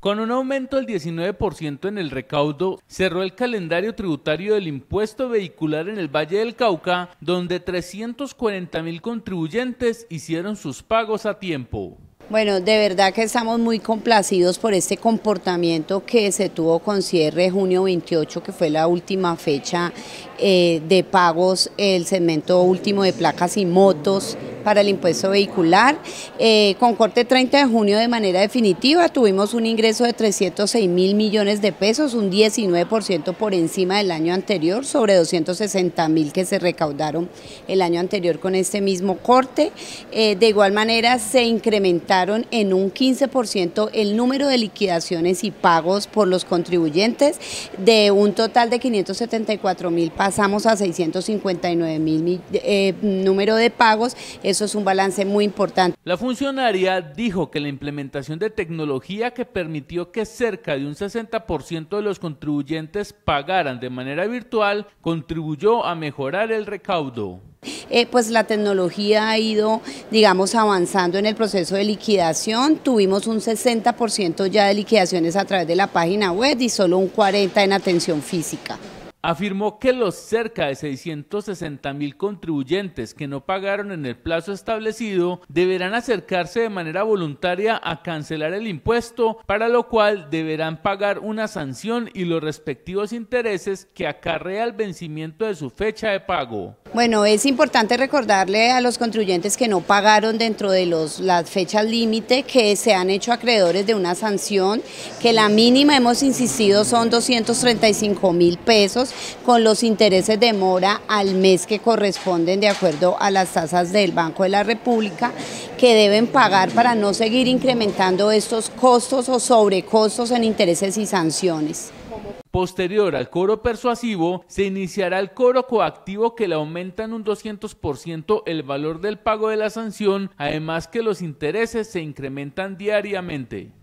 Con un aumento del 19% en el recaudo, cerró el calendario tributario del impuesto vehicular en el Valle del Cauca, donde 340 mil contribuyentes hicieron sus pagos a tiempo. Bueno, de verdad que estamos muy complacidos por este comportamiento que se tuvo con cierre junio 28, que fue la última fecha eh, de pagos, el segmento último de placas y motos para el impuesto vehicular. Eh, con corte 30 de junio de manera definitiva tuvimos un ingreso de 306 mil millones de pesos, un 19% por encima del año anterior, sobre 260 mil que se recaudaron el año anterior con este mismo corte. Eh, de igual manera se incrementaron en un 15% el número de liquidaciones y pagos por los contribuyentes. De un total de 574 mil pasamos a 659 mil eh, número de pagos. Eso es un balance muy importante. La funcionaria dijo que la implementación de tecnología que permitió que cerca de un 60% de los contribuyentes pagaran de manera virtual contribuyó a mejorar el recaudo. Eh, pues la tecnología ha ido, digamos, avanzando en el proceso de liquidación. Tuvimos un 60% ya de liquidaciones a través de la página web y solo un 40% en atención física afirmó que los cerca de 660 mil contribuyentes que no pagaron en el plazo establecido deberán acercarse de manera voluntaria a cancelar el impuesto, para lo cual deberán pagar una sanción y los respectivos intereses que acarrea el vencimiento de su fecha de pago. Bueno, es importante recordarle a los contribuyentes que no pagaron dentro de las fechas límite que se han hecho acreedores de una sanción, que la mínima hemos insistido son 235 mil pesos con los intereses de mora al mes que corresponden de acuerdo a las tasas del Banco de la República que deben pagar para no seguir incrementando estos costos o sobrecostos en intereses y sanciones. Posterior al coro persuasivo, se iniciará el coro coactivo que le aumenta en un 200% el valor del pago de la sanción, además que los intereses se incrementan diariamente.